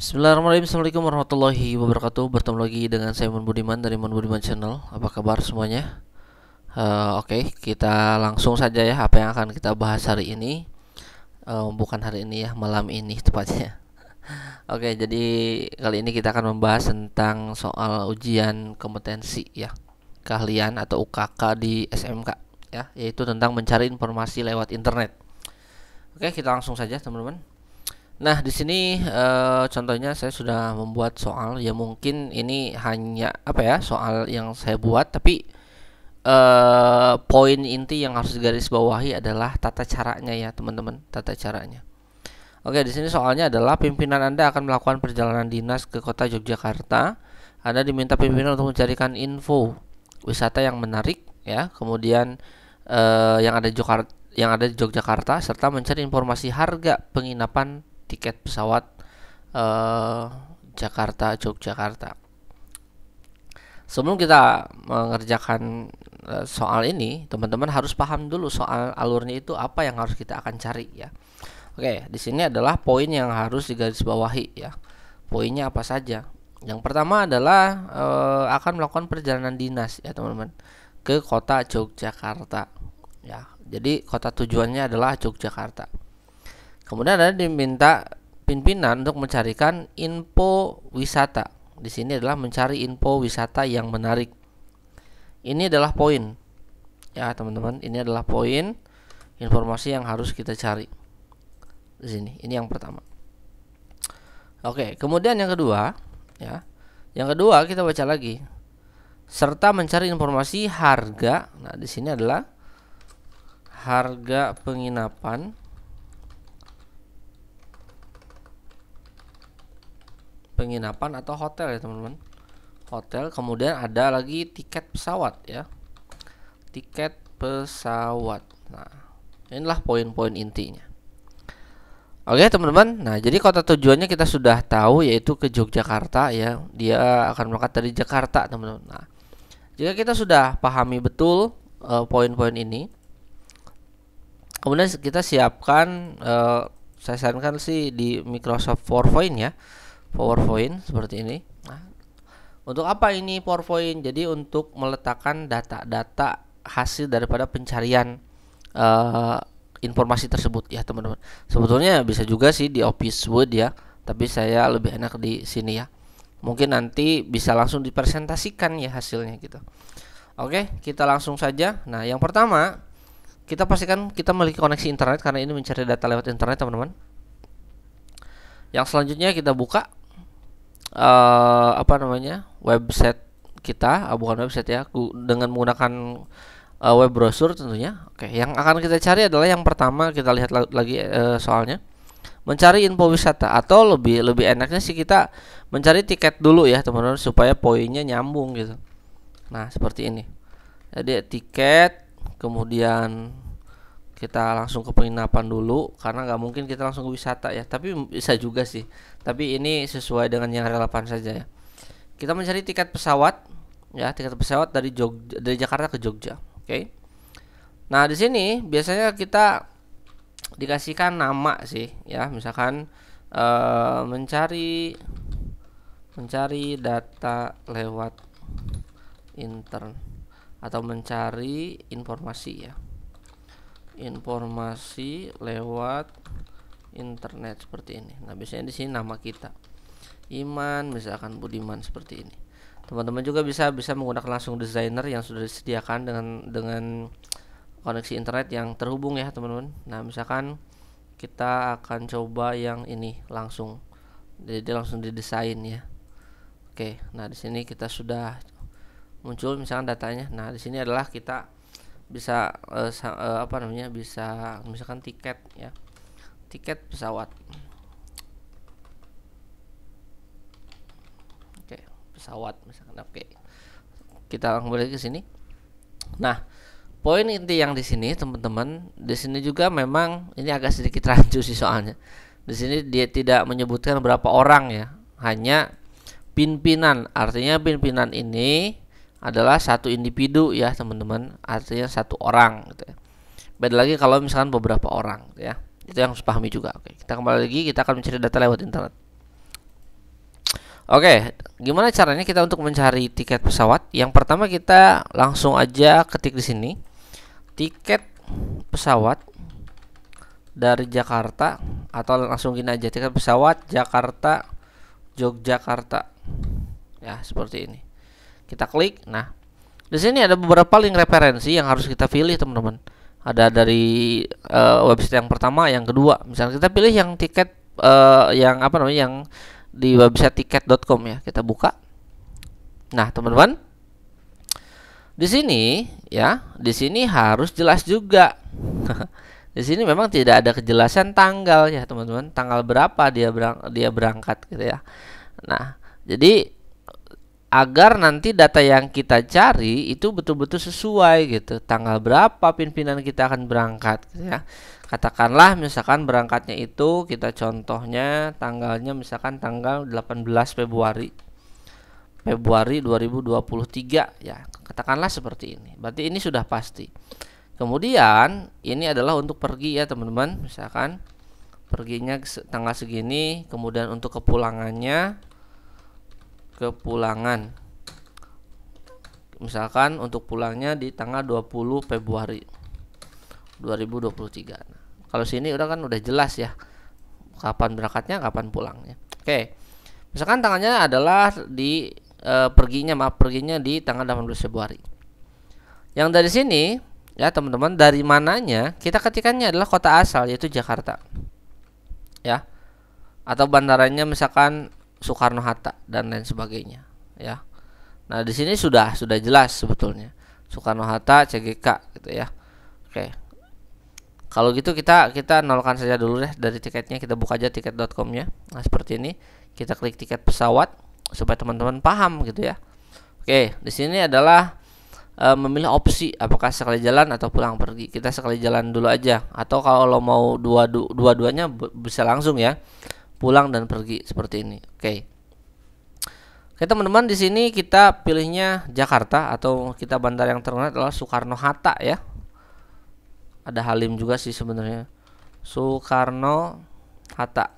Bismillahirrahmanirrahim Assalamualaikum warahmatullahi wabarakatuh Bertemu lagi dengan saya Mun Budiman dari Mun Budiman Channel Apa kabar semuanya? Uh, Oke, okay, kita langsung saja ya Apa yang akan kita bahas hari ini uh, Bukan hari ini ya, malam ini tepatnya Oke, okay, jadi kali ini kita akan membahas tentang soal ujian kompetensi ya Keahlian atau UKK di SMK ya Yaitu tentang mencari informasi lewat internet Oke, okay, kita langsung saja teman-teman Nah, di sini e, contohnya saya sudah membuat soal ya mungkin ini hanya apa ya, soal yang saya buat tapi e, poin inti yang harus garis bawahi adalah tata caranya ya, teman-teman, tata caranya. Oke, di sini soalnya adalah pimpinan Anda akan melakukan perjalanan dinas ke kota Yogyakarta. Anda diminta pimpinan untuk mencarikan info wisata yang menarik ya, kemudian e, yang ada Jakarta yang ada di Yogyakarta serta mencari informasi harga penginapan tiket pesawat uh, Jakarta Yogyakarta. Sebelum kita mengerjakan uh, soal ini, teman-teman harus paham dulu soal alurnya itu apa yang harus kita akan cari ya. Oke, di sini adalah poin yang harus digarisbawahi ya. Poinnya apa saja? Yang pertama adalah e, akan melakukan perjalanan dinas ya teman-teman ke kota Yogyakarta ya. Jadi kota tujuannya adalah Yogyakarta. Kemudian ada diminta pimpinan untuk mencarikan info wisata. Di sini adalah mencari info wisata yang menarik. Ini adalah poin. Ya, teman-teman, ini adalah poin informasi yang harus kita cari. Di sini, ini yang pertama. Oke, kemudian yang kedua, ya. Yang kedua kita baca lagi. Serta mencari informasi harga. Nah, di sini adalah harga penginapan penginapan atau hotel ya teman-teman hotel kemudian ada lagi tiket pesawat ya tiket pesawat nah inilah poin-poin intinya Oke teman-teman, nah jadi kota tujuannya kita sudah tahu yaitu ke Yogyakarta ya. Dia akan berangkat dari Jakarta teman-teman. Nah, jika kita sudah pahami betul poin eh, poin-poin ini, kemudian kita siapkan uh, saya sarankan sih di Microsoft PowerPoint ya PowerPoint seperti ini. Nah, untuk apa ini PowerPoint? Jadi untuk meletakkan data-data hasil daripada pencarian uh, informasi tersebut ya teman-teman. Sebetulnya bisa juga sih di Office Word ya, tapi saya lebih enak di sini ya. Mungkin nanti bisa langsung dipresentasikan ya hasilnya gitu. Oke, kita langsung saja. Nah, yang pertama kita pastikan kita memiliki koneksi internet karena ini mencari data lewat internet teman-teman. Yang selanjutnya kita buka uh, apa namanya website kita, uh, bukan website ya, dengan menggunakan uh, web browser tentunya. Oke, okay. yang akan kita cari adalah yang pertama kita lihat lagi uh, soalnya mencari info wisata atau lebih lebih enaknya sih kita mencari tiket dulu ya teman-teman supaya poinnya nyambung gitu. Nah seperti ini. Jadi tiket kemudian kita langsung ke penginapan dulu karena nggak mungkin kita langsung ke wisata ya tapi bisa juga sih tapi ini sesuai dengan yang relevan saja ya kita mencari tiket pesawat ya tiket pesawat dari Jogja, dari Jakarta ke Jogja oke okay? nah di sini biasanya kita dikasihkan nama sih ya misalkan ee, eh, mencari mencari data lewat intern atau mencari informasi ya informasi lewat internet seperti ini. Nah, biasanya di sini nama kita. Iman misalkan Budiman seperti ini. Teman-teman juga bisa bisa menggunakan langsung desainer yang sudah disediakan dengan dengan koneksi internet yang terhubung ya, teman-teman. Nah, misalkan kita akan coba yang ini langsung. Jadi dia langsung didesain ya. Oke, nah di sini kita sudah muncul misalkan datanya. Nah, di sini adalah kita bisa uh, sa, uh, apa namanya bisa misalkan tiket ya tiket pesawat oke pesawat misalkan oke kita kembali ke sini nah poin inti yang di sini teman-teman di sini juga memang ini agak sedikit rancu sih soalnya di sini dia tidak menyebutkan berapa orang ya hanya pimpinan artinya pimpinan ini adalah satu individu ya teman-teman artinya satu orang gitu ya. beda lagi kalau misalkan beberapa orang gitu ya itu yang harus pahami juga oke kita kembali lagi kita akan mencari data lewat internet oke gimana caranya kita untuk mencari tiket pesawat yang pertama kita langsung aja ketik di sini tiket pesawat dari Jakarta atau langsung gini aja tiket pesawat Jakarta Yogyakarta ya seperti ini kita klik nah di sini ada beberapa link referensi yang harus kita pilih teman-teman ada dari uh, website yang pertama yang kedua misalnya kita pilih yang tiket uh, yang apa namanya yang di website tiket.com ya kita buka nah teman-teman di sini ya di sini harus jelas juga di sini memang tidak ada kejelasan tanggal ya teman-teman tanggal berapa dia berang dia berangkat gitu ya nah jadi agar nanti data yang kita cari itu betul-betul sesuai gitu tanggal berapa pimpinan kita akan berangkat gitu ya katakanlah misalkan berangkatnya itu kita contohnya tanggalnya misalkan tanggal 18 Februari Februari 2023 ya katakanlah seperti ini berarti ini sudah pasti kemudian ini adalah untuk pergi ya teman-teman misalkan perginya tanggal segini kemudian untuk kepulangannya kepulangan misalkan untuk pulangnya di tanggal 20 Februari 2023 nah, kalau sini udah kan udah jelas ya kapan berangkatnya kapan pulangnya oke misalkan tanggalnya adalah di e, perginya maaf perginya di tanggal 18 Februari yang dari sini ya teman-teman dari mananya kita ketikannya adalah kota asal yaitu Jakarta ya atau bandaranya misalkan Soekarno Hatta dan lain sebagainya ya nah di sini sudah sudah jelas sebetulnya Soekarno Hatta CGK gitu ya oke kalau gitu kita kita nolkan saja dulu deh dari tiketnya kita buka aja tiket.comnya nah seperti ini kita klik tiket pesawat supaya teman-teman paham gitu ya oke di sini adalah e, memilih opsi apakah sekali jalan atau pulang pergi kita sekali jalan dulu aja atau kalau mau dua du, dua-duanya bisa langsung ya pulang dan pergi seperti ini. Oke. Okay. Oke teman-teman di sini kita pilihnya Jakarta atau kita bandar yang terkenal adalah Soekarno Hatta ya. Ada Halim juga sih sebenarnya. Soekarno Hatta.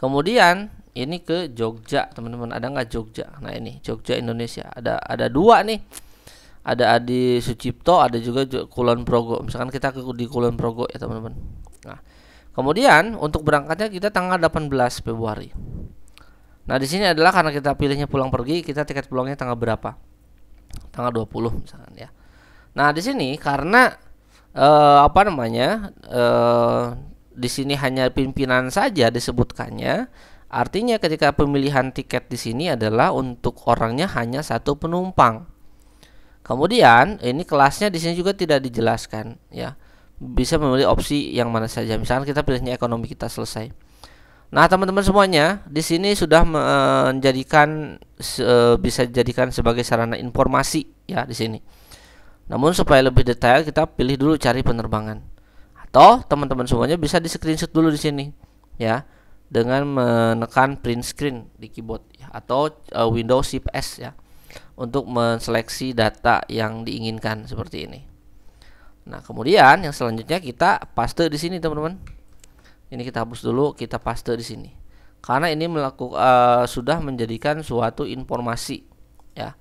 Kemudian ini ke Jogja teman-teman ada nggak Jogja? Nah ini Jogja Indonesia ada ada dua nih. Ada Adi Sucipto ada juga Kulon Progo. Misalkan kita ke di Kulon Progo ya teman-teman. Nah Kemudian untuk berangkatnya kita tanggal 18 Februari. Nah, di sini adalah karena kita pilihnya pulang pergi, kita tiket pulangnya tanggal berapa? Tanggal 20 misalkan ya. Nah, di sini karena eh, apa namanya? Eh, di sini hanya pimpinan saja disebutkannya. Artinya ketika pemilihan tiket di sini adalah untuk orangnya hanya satu penumpang. Kemudian ini kelasnya di sini juga tidak dijelaskan ya bisa memilih opsi yang mana saja. misalnya kita pilihnya ekonomi kita selesai. Nah, teman-teman semuanya, di sini sudah menjadikan e, bisa dijadikan sebagai sarana informasi ya di sini. Namun supaya lebih detail kita pilih dulu cari penerbangan. Atau teman-teman semuanya bisa di screenshot dulu di sini ya dengan menekan print screen di keyboard ya, atau uh, Windows Shift S ya untuk menseleksi data yang diinginkan seperti ini. Nah, kemudian yang selanjutnya kita paste di sini, teman-teman. Ini kita hapus dulu, kita paste di sini. Karena ini melakukan uh, eh, sudah menjadikan suatu informasi, ya.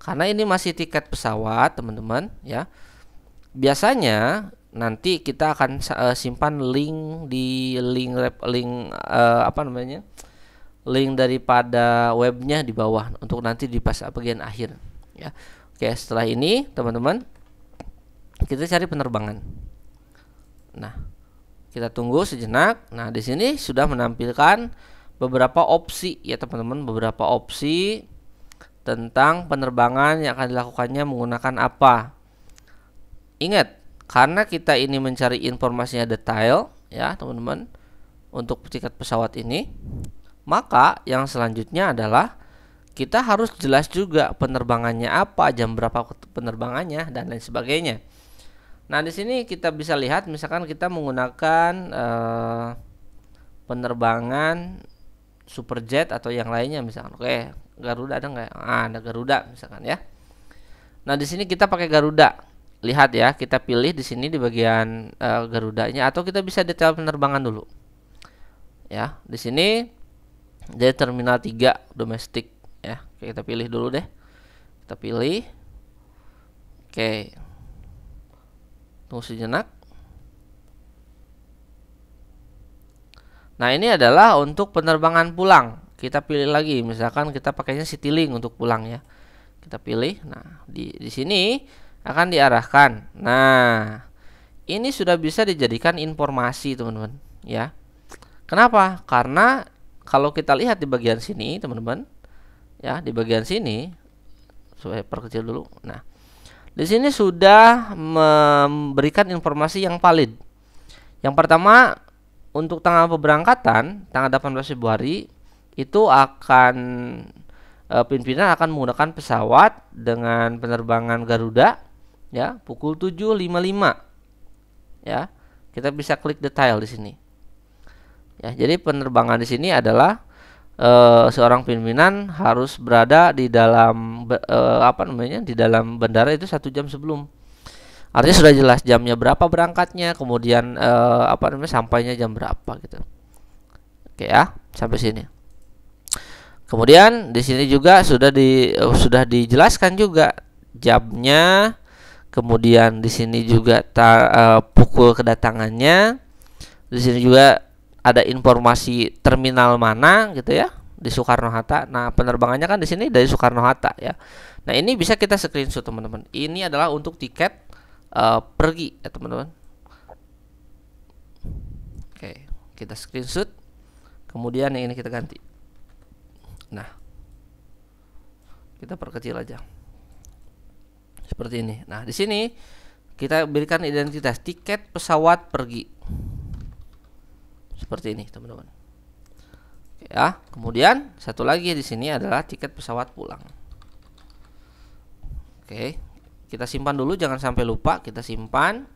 Karena ini masih tiket pesawat, teman-teman, ya. Biasanya nanti kita akan uh, simpan link di link rep, link uh, apa namanya? link daripada webnya di bawah untuk nanti di pas bagian akhir ya. Oke, setelah ini teman-teman kita cari penerbangan nah kita tunggu sejenak nah di sini sudah menampilkan beberapa opsi ya teman-teman beberapa opsi tentang penerbangan yang akan dilakukannya menggunakan apa ingat karena kita ini mencari informasinya detail ya teman-teman untuk tiket pesawat ini maka yang selanjutnya adalah kita harus jelas juga penerbangannya apa jam berapa penerbangannya dan lain sebagainya Nah, di sini kita bisa lihat misalkan kita menggunakan eh, penerbangan Superjet atau yang lainnya misalkan. Oke, Garuda ada nggak? Ah, ada Garuda misalkan ya. Nah, di sini kita pakai Garuda. Lihat ya, kita pilih di sini di bagian eh, Garudanya atau kita bisa detail penerbangan dulu. Ya, di sini dari terminal 3 domestik ya. kita pilih dulu deh. Kita pilih. Oke tunggu sejenak nah ini adalah untuk penerbangan pulang kita pilih lagi misalkan kita pakainya Citylink untuk pulang ya kita pilih nah di, di sini akan diarahkan nah ini sudah bisa dijadikan informasi teman-teman ya kenapa karena kalau kita lihat di bagian sini teman-teman ya di bagian sini saya perkecil dulu nah di sini sudah memberikan informasi yang valid. Yang pertama, untuk tanggal pemberangkatan tanggal 18 Februari itu akan e, pimpinan akan menggunakan pesawat dengan penerbangan Garuda ya pukul 7.55. Ya. Kita bisa klik detail di sini. Ya, jadi penerbangan di sini adalah Eh, seorang pimpinan harus berada di dalam uh, apa namanya di dalam bandara itu satu jam sebelum artinya sudah jelas jamnya berapa berangkatnya kemudian uh, apa namanya sampainya jam berapa gitu oke ya sampai sini kemudian di sini juga sudah di uh, sudah dijelaskan juga jamnya kemudian di sini juga ta, uh, pukul kedatangannya di sini juga ada informasi terminal mana gitu ya di Soekarno Hatta. Nah penerbangannya kan di sini dari Soekarno Hatta ya. Nah ini bisa kita screenshot teman-teman. Ini adalah untuk tiket uh, pergi ya teman-teman. Oke kita screenshot. Kemudian yang ini kita ganti. Nah kita perkecil aja seperti ini. Nah di sini kita berikan identitas tiket pesawat pergi seperti ini teman-teman ya kemudian satu lagi di sini adalah tiket pesawat pulang oke kita simpan dulu jangan sampai lupa kita simpan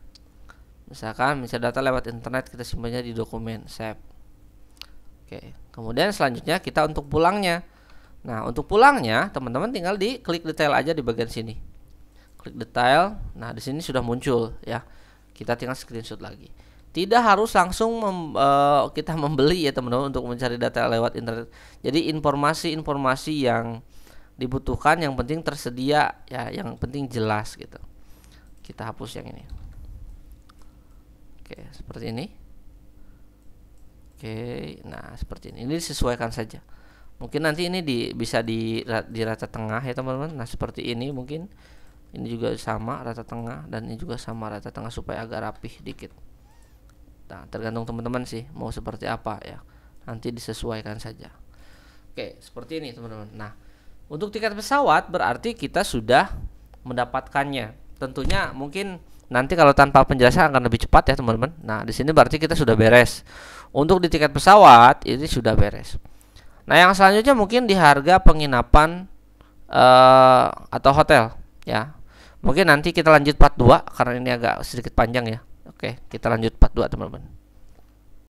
misalkan bisa data lewat internet kita simpannya di dokumen save oke kemudian selanjutnya kita untuk pulangnya nah untuk pulangnya teman-teman tinggal di klik detail aja di bagian sini klik detail nah di sini sudah muncul ya kita tinggal screenshot lagi tidak harus langsung mem, uh, kita membeli ya teman-teman untuk mencari data lewat internet. Jadi informasi-informasi yang dibutuhkan yang penting tersedia ya, yang penting jelas gitu. Kita hapus yang ini. Oke, seperti ini. Oke, nah seperti ini. Ini disesuaikan saja. Mungkin nanti ini di, bisa di, di rata tengah ya teman-teman. Nah seperti ini mungkin ini juga sama rata tengah dan ini juga sama rata tengah supaya agak rapih dikit. Nah, tergantung teman-teman sih mau seperti apa ya. Nanti disesuaikan saja. Oke, seperti ini teman-teman. Nah, untuk tiket pesawat berarti kita sudah mendapatkannya. Tentunya mungkin nanti kalau tanpa penjelasan akan lebih cepat ya teman-teman. Nah, di sini berarti kita sudah beres. Untuk di tiket pesawat ini sudah beres. Nah, yang selanjutnya mungkin di harga penginapan uh, atau hotel ya. Mungkin nanti kita lanjut part 2 karena ini agak sedikit panjang ya. Oke, kita lanjut part 2 teman-teman.